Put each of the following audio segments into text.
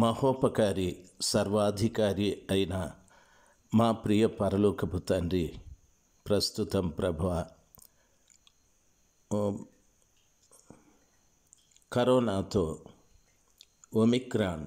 మహోపకారి సర్వాధికారి అయిన మా ప్రియ పరలోకపు తండ్రి ప్రస్తుతం ప్రభు కరోనాతో ఒమిక్రాన్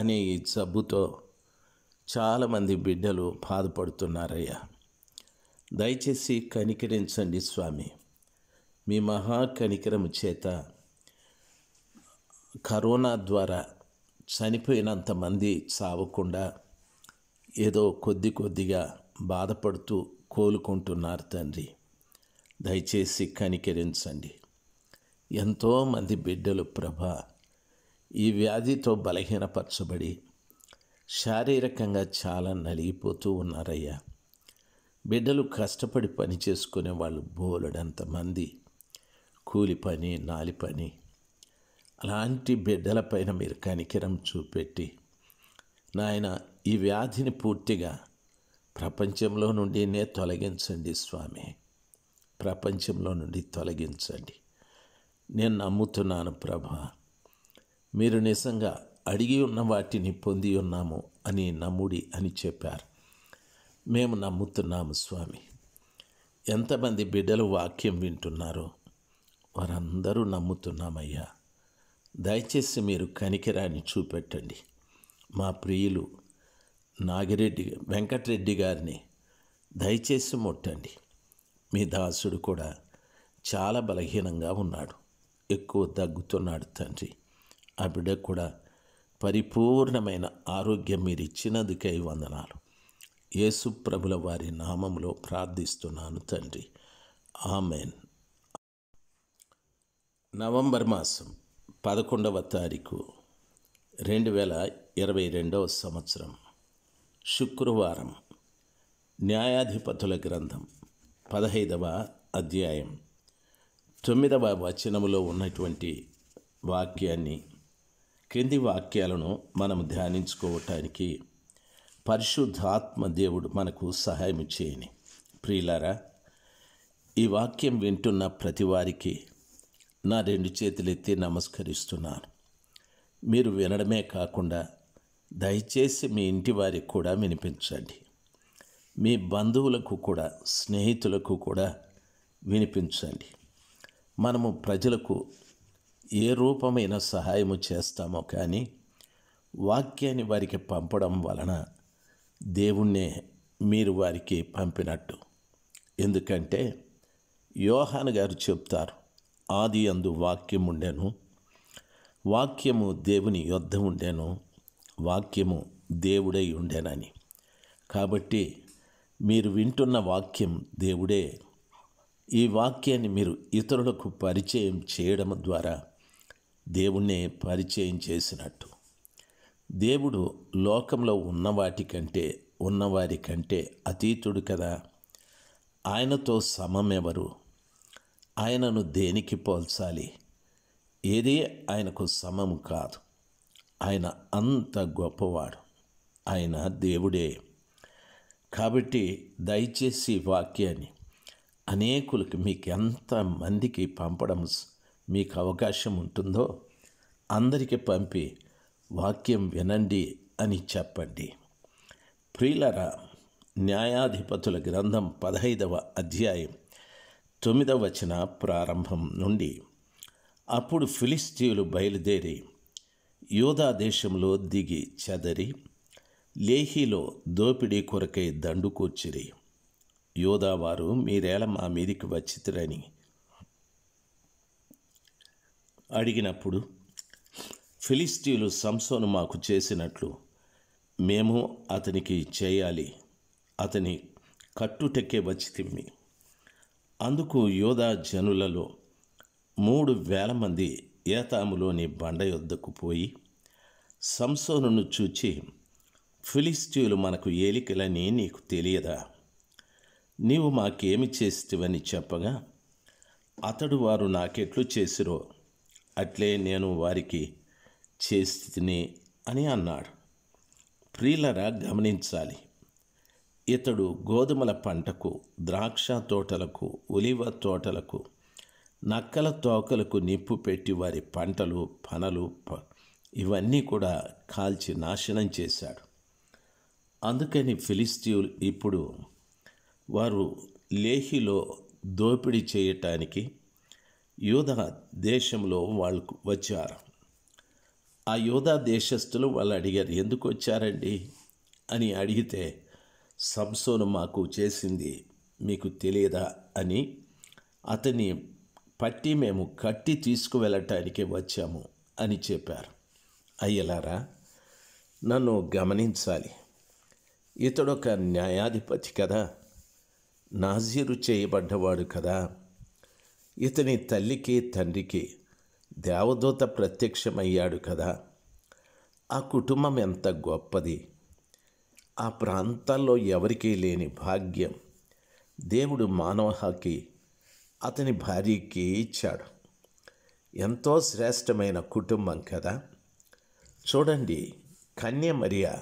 అనే ఈ జబ్బుతో చాలామంది బిడ్డలు బాధపడుతున్నారయ్యా దయచేసి కనికరించండి స్వామి మీ మహా కనికరము చేత కరోనా ద్వారా చనిపోయినంతమంది చావకుండా ఏదో కొద్ది కొద్దిగా బాధపడుతూ కోలుకుంటున్నారు తండ్రి దయచేసి కనికరించండి ఎంతోమంది బిడ్డలు ప్రభ ఈ వ్యాధితో బలహీనపరచబడి శారీరకంగా చాలా నలిగిపోతూ ఉన్నారయ్యా బిడ్డలు కష్టపడి పని చేసుకునే వాళ్ళు బోలెడంతమంది కూలి పని నాలి పని అలాంటి బిడ్డలపైన మీరు కనికిరం చూపెట్టి నాయన ఈ వ్యాధిని పూర్తిగా ప్రపంచంలో నుండి నే తొలగించండి స్వామి ప్రపంచంలో నుండి తొలగించండి నేను నమ్ముతున్నాను ప్రభ మీరు నిజంగా అడిగి ఉన్న వాటిని పొంది ఉన్నాము అని నమ్ముడి అని చెప్పారు మేము నమ్ముతున్నాము స్వామి ఎంతమంది బిడ్డలు వాక్యం వింటున్నారో వారందరూ నమ్ముతున్నామయ్యా దయచేసి మీరు కనికిరాని చూపెట్టండి మా ప్రియులు నాగిరెడ్డి వెంకటరెడ్డి గారిని దయచేసి ముట్టండి మీ దాసుడు కూడా చాలా బలహీనంగా ఉన్నాడు ఎక్కువ దగ్గుతున్నాడు తండ్రి ఆ బిడ్డ కూడా పరిపూర్ణమైన ఆరోగ్యం మీరు ఇచ్చినందుకై వందనాలు యేసు ప్రభుల వారి నామంలో ప్రార్థిస్తున్నాను తండ్రి ఆమెన్ నవంబర్ మాసం పదకొండవ తారీఖు రెండు వేల ఇరవై రెండవ సంవత్సరం శుక్రవారం న్యాయాధిపతుల గ్రంథం పదహైదవ అధ్యాయం తొమ్మిదవ వచనములో ఉన్నటువంటి వాక్యాన్ని క్రింది వాక్యాలను మనం ధ్యానించుకోవటానికి పరిశుద్ధాత్మ దేవుడు మనకు సహాయం చేయని ప్రియులారా ఈ వాక్యం వింటున్న ప్రతి వారికి నా రెండు చేతులెత్తి నమస్కరిస్తున్నాను మీరు వినడమే కాకుండా దయచేసి మీ ఇంటి వారికి కూడా వినిపించండి మీ బంధువులకు కూడా స్నేహితులకు కూడా వినిపించండి మనము ప్రజలకు ఏ రూపమైన సహాయము చేస్తామో కానీ వాక్యాన్ని వారికి పంపడం వలన దేవుణ్ణే మీరు వారికి పంపినట్టు ఎందుకంటే యోహాన్ గారు చెప్తారు ఆది అందు వాక్యం ఉండేను వాక్యము దేవుని యొద్ధ ఉండెను వాక్యము దేవుడై ఉండేనని కాబట్టి మీరు వింటున్న వాక్యం దేవుడే ఈ వాక్యాన్ని మీరు ఇతరులకు పరిచయం చేయడం ద్వారా దేవుణ్ణే పరిచయం చేసినట్టు దేవుడు లోకంలో ఉన్నవాటి కంటే ఉన్నవారి కంటే అతీతుడు కదా ఆయనతో సమమెవరు ఆయనను దేనికి పోల్చాలి ఏది ఆయనకు సమము కాదు ఆయన అంత గొప్పవాడు ఆయన దేవుడే కాబట్టి దయచేసి వాక్యాన్ని అనేకులకి మీకు ఎంత మందికి పంపడం మీకు అవకాశం ఉంటుందో అందరికీ పంపి వాక్యం వినండి అని చెప్పండి ప్రియులరా న్యాయాధిపతుల గ్రంథం పదహైదవ అధ్యాయం తొమ్మిదవ వచన ప్రారంభం నుండి అప్పుడు ఫిలిస్తీయులు బయలుదేరి యోధా దేశంలో దిగి చదరి లేహీలో దోపిడీ కొరకై దండుకూర్చిరి యోధావారు మీరేళ మా మీదికి వచ్చితురని అడిగినప్పుడు ఫిలిస్తీయులు సంసోను మాకు చేసినట్లు మేము అతనికి చేయాలి అతని కట్టుటెక్కే వచ్చి తిమ్మి అందుకు యోధా జనులలో మూడు వేల మంది ఏతాములోని బండ యొద్దకు పోయి సంసోనును చూచి ఫిలిస్టీలు మనకు ఏలికలని నీకు తెలియదా నీవు మాకేమి చేస్తివని చెప్పగా అతడు వారు నాకెట్లు చేసిరో అట్లే నేను వారికి చేస్తిని అని అన్నాడు ప్రియులరా గమనించాలి ఇతడు గోధుమల పంటకు ద్రాక్ష తోటలకు ఉలివ తోటలకు నక్కల తోకలకు నిప్పు పెట్టి వారి పంటలు పనలు ఇవన్నీ కూడా కాల్చి నాశనం చేశాడు అందుకని ఫిలిస్తీయులు ఇప్పుడు వారు లేహిలో దోపిడీ చేయటానికి యోధ దేశంలో వాళ్ళు వచ్చారు ఆ యోధా దేశస్థులు వాళ్ళు అడిగారు ఎందుకు వచ్చారండి అని అడిగితే సంసోను మాకు చేసింది మీకు తెలియదా అని అతని పట్టి మేము కట్టి తీసుకువెళ్ళటానికి వచ్చాము అని చెప్పారు అయ్యలారా నన్ను గమనించాలి ఇతడొక న్యాయాధిపతి కదా నాజీరు చేయబడ్డవాడు కదా ఇతని తల్లికి తండ్రికి దేవదూత ప్రత్యక్షమయ్యాడు కదా ఆ కుటుంబం ఎంత గొప్పది ఆ ప్రాంతాల్లో ఎవరికీ లేని భాగ్యం దేవుడు మానవహకి అతని భార్యకి ఇచ్చాడు ఎంతో శ్రేష్టమైన కుటుంబం కదా చూడండి కన్య మరియా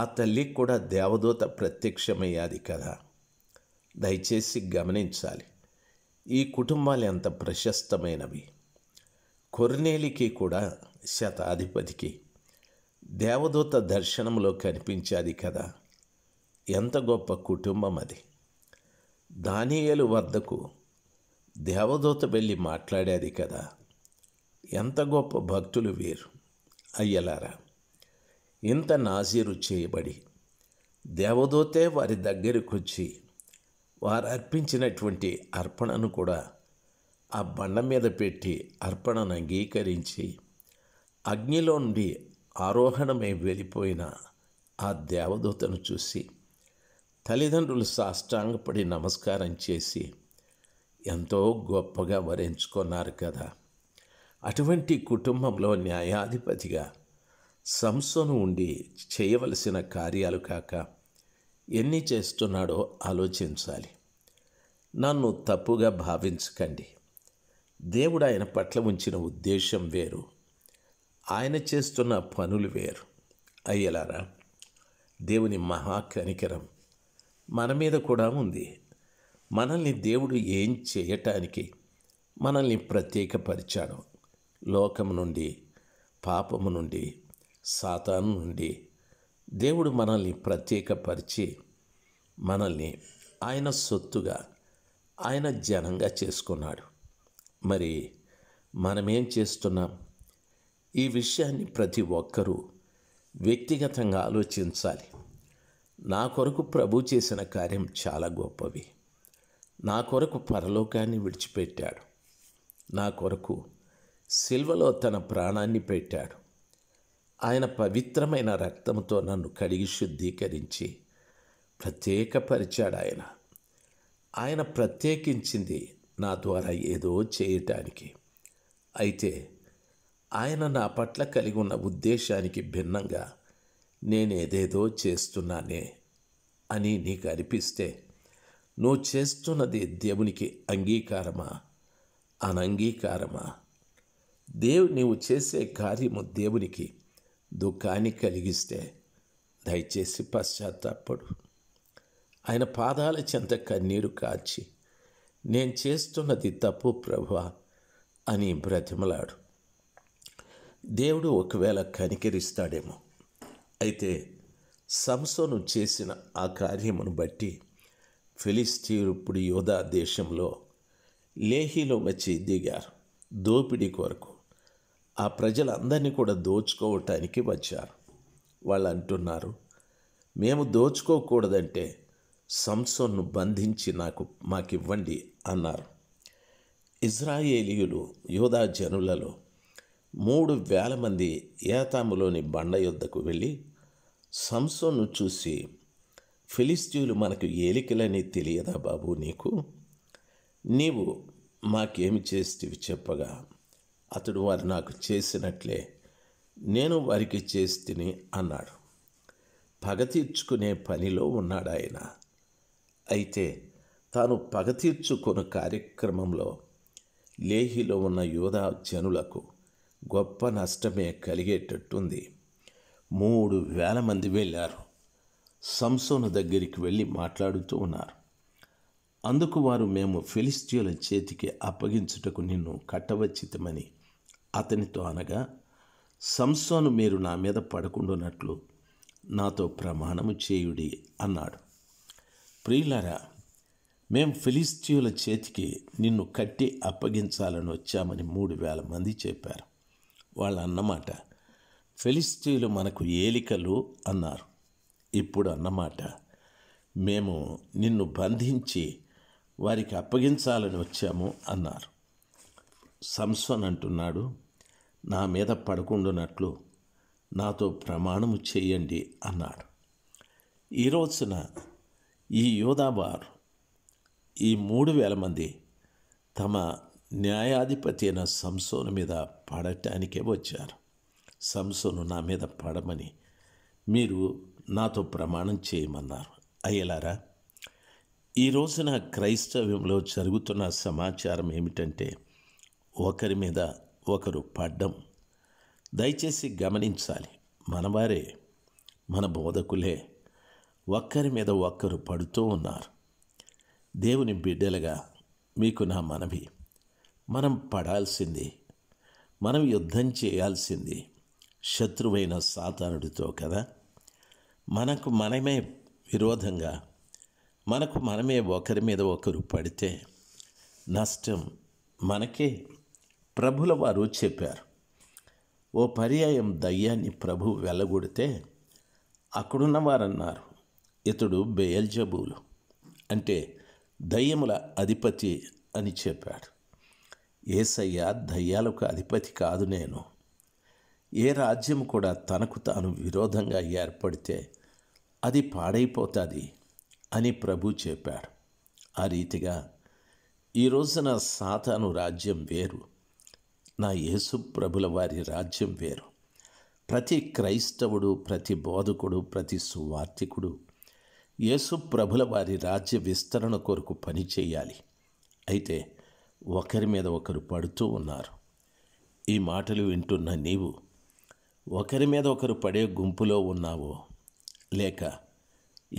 ఆ తల్లికి కూడా దేవదూత ప్రత్యక్షమయ్యాది కదా దయచేసి గమనించాలి ఈ కుటుంబాలు ఎంత ప్రశస్తమైనవి కొర్నేలికి కూడా శతాధిపతికి దేవదూత దర్శనంలో కనిపించాది కదా ఎంత గొప్ప కుటుంబం అది దానియలు వద్దకు దేవదూత వెళ్ళి మాట్లాడేది కదా ఎంత గొప్ప భక్తులు వీరు అయ్యలారా ఇంత నాజీరు చేయబడి దేవదూతే వారి దగ్గరకు వచ్చి వారు అర్పించినటువంటి అర్పణను కూడా ఆ బండ మీద పెట్టి అర్పణను అంగీకరించి అగ్నిలో నుండి ఆరోహణమై వెళ్ళిపోయిన ఆ దేవదూతను చూసి తల్లిదండ్రులు సాష్టాంగపడి నమస్కారం చేసి ఎంతో గొప్పగా వరించుకున్నారు కదా అటువంటి కుటుంబంలో న్యాయాధిపతిగా సంస్థను ఉండి చేయవలసిన కార్యాలు కాక ఎన్ని చేస్తున్నాడో ఆలోచించాలి నన్ను తప్పుగా భావించకండి దేవుడు ఆయన పట్ల ఉంచిన ఉద్దేశం వేరు ఆయన చేస్తున్న పనులు వేరు అయ్యేలారా దేవుని మహా కనికరం మన మీద కూడా ఉంది మనల్ని దేవుడు ఏం చేయటానికి మనల్ని ప్రత్యేకపరిచాడు లోకం నుండి పాపము నుండి సాతాను నుండి దేవుడు మనల్ని ప్రత్యేకపరిచి మనల్ని ఆయన సొత్తుగా ఆయన జనంగా చేసుకున్నాడు మరి మనమేం చేస్తున్నాం ఈ విషయాన్ని ప్రతి ఒక్కరూ వ్యక్తిగతంగా ఆలోచించాలి నా కొరకు ప్రభు చేసిన కార్యం చాలా గొప్పవి నా కొరకు పరలోకాన్ని విడిచిపెట్టాడు నా కొరకు సిల్వలో తన ప్రాణాన్ని పెట్టాడు ఆయన పవిత్రమైన రక్తంతో నన్ను కడిగి శుద్ధీకరించి ప్రత్యేకపరిచాడు ఆయన ఆయన ప్రత్యేకించింది నా ద్వారా ఏదో చేయటానికి అయితే ఆయన నా పట్ల కలిగి ఉన్న ఉద్దేశానికి భిన్నంగా నేనేదేదో చేస్తున్నానే అని నీకు అనిపిస్తే నువ్వు చేస్తున్నది దేవునికి అంగీకారమా అనంగీకారమా దేవు నీవు చేసే కార్యము దేవునికి దుఃఖాన్ని కలిగిస్తే దయచేసి పశ్చాత్తాపడు ఆయన పాదాల చెంత కన్నీరు కాచి నేను చేస్తున్నది తప్పు ప్రభు అని బ్రతిమలాడు దేవుడు ఒకవేళ కనికరిస్తాడేమో అయితే సంసోను చేసిన ఆ కార్యమును బట్టి ఫిలిస్తీన్ ఇప్పుడు యోధా దేశంలో లేహీలో వచ్చి దిగారు దోపిడీ కొరకు ఆ ప్రజలందరినీ కూడా దోచుకోవటానికి వచ్చారు వాళ్ళు అంటున్నారు మేము దోచుకోకూడదంటే సంసోన్ను బంధించి నాకు మాకివ్వండి అన్నారు ఇజ్రాయేలీయులు యోధా జనులలో మూడు వేల మంది ఏతాములోని బండ యొద్దకు వెళ్ళి సంసోను చూసి ఫిలిస్తీన్లు మనకు ఏలికలని తెలియదా బాబు నీకు నీవు మాకేమి చేస్తేవి చెప్పగా అతడు వారు నాకు చేసినట్లే నేను వారికి చేస్తిని అన్నాడు పగ తీర్చుకునే పనిలో ఉన్నాడు ఆయన అయితే తాను పగ తీర్చుకున్న కార్యక్రమంలో లేహిలో ఉన్న యోధా జనులకు గొప్ప నష్టమే కలిగేటట్టుంది మూడు వేల మంది వెళ్ళారు సంసోను దగ్గరికి వెళ్ళి మాట్లాడుతూ ఉన్నారు అందుకు వారు మేము ఫిలిస్టియుల చేతికి అప్పగించుటకు నిన్ను కట్టవచ్చితమని అతనితో అనగా సంసోను మీరు నా మీద పడకుండానట్లు నాతో ప్రమాణము చేయుడి అన్నాడు ప్రియులారా మేము ఫిలిస్టియుల చేతికి నిన్ను కట్టి అప్పగించాలని వచ్చామని మూడు వేల మంది చెప్పారు వాళ్ళు అన్నమాట ఫిలిస్తీన్లు మనకు ఏలికలు అన్నారు ఇప్పుడు అన్నమాట మేము నిన్ను బంధించి వారికి అప్పగించాలని వచ్చాము అన్నారు సంస్వన్ అంటున్నాడు నా మీద పడుకుండునట్లు నాతో ప్రమాణము చేయండి అన్నాడు ఈ రోజున ఈ యోధాబారు ఈ మూడు వేల మంది తమ న్యాయాధిపతి అయిన సంసోను మీద పడటానికే వచ్చారు సంసోను నా మీద పడమని మీరు నాతో ప్రమాణం చేయమన్నారు అయ్యలారా ఈ రోజున క్రైస్తవ్యంలో జరుగుతున్న సమాచారం ఏమిటంటే ఒకరి మీద ఒకరు పడ్డం దయచేసి గమనించాలి మనవారే మన బోధకులే ఒక్కరి మీద ఒక్కరు పడుతూ ఉన్నారు దేవుని బిడ్డలుగా మీకు నా మనవి మనం పడాల్సింది మనం యుద్ధం చేయాల్సింది శత్రువైన సాతానుడితో కదా మనకు మనమే విరోధంగా మనకు మనమే ఒకరి మీద ఒకరు పడితే నష్టం మనకే ప్రభుల వారు చెప్పారు ఓ పర్యాయం దయ్యాన్ని ప్రభు వెళ్ళగొడితే అక్కడున్న వారన్నారు ఇతడు బేయల్జబులు అంటే దయ్యముల అధిపతి అని చెప్పాడు ఏసయ్య దయ్యాలకు అధిపతి కాదు నేను ఏ రాజ్యం కూడా తనకు తాను విరోధంగా ఏర్పడితే అది పాడైపోతుంది అని ప్రభు చెప్పాడు ఆ రీతిగా ఈ రోజున సాతాను రాజ్యం వేరు నా యేసు ప్రభుల వారి రాజ్యం వేరు ప్రతి క్రైస్తవుడు ప్రతి బోధకుడు ప్రతి సువార్థికుడు యేసు ప్రభుల వారి రాజ్య విస్తరణ కొరకు పనిచేయాలి అయితే ఒకరి మీద ఒకరు పడుతూ ఉన్నారు ఈ మాటలు వింటున్న నీవు ఒకరి మీద ఒకరు పడే గుంపులో ఉన్నావో లేక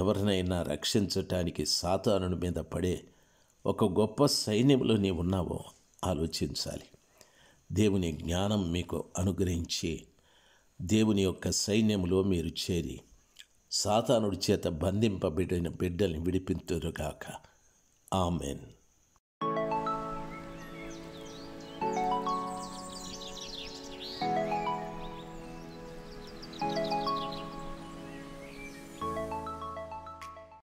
ఎవరినైనా రక్షించటానికి సాతానుడి మీద పడే ఒక గొప్ప సైన్యంలో నీవు ఉన్నావో ఆలోచించాలి దేవుని జ్ఞానం మీకు అనుగ్రహించి దేవుని యొక్క సైన్యంలో మీరు చేరి సాతానుడి చేత బంధింపబడిన బిడ్డల్ని విడిపింతురుగాక ఆమెన్